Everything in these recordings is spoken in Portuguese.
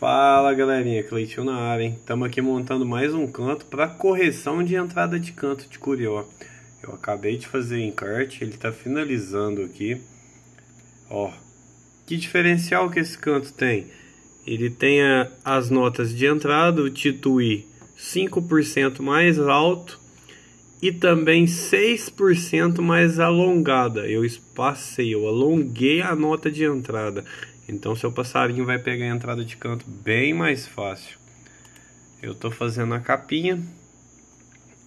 Fala galerinha, Cleitinho na área, hein? Estamos aqui montando mais um canto para correção de entrada de canto de curió. Eu acabei de fazer o encarte, ele está finalizando aqui. Ó, que diferencial que esse canto tem? Ele tem a, as notas de entrada, o tituí 5% mais alto e também 6% mais alongada. Eu espacei, eu alonguei a nota de entrada. Então seu passarinho vai pegar a entrada de canto bem mais fácil. Eu estou fazendo a capinha.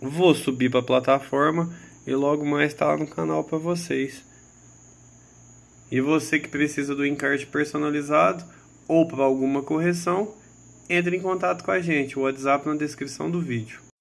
Vou subir para a plataforma e logo mais está lá no canal para vocês. E você que precisa do encarte personalizado ou para alguma correção, entre em contato com a gente. O WhatsApp na descrição do vídeo.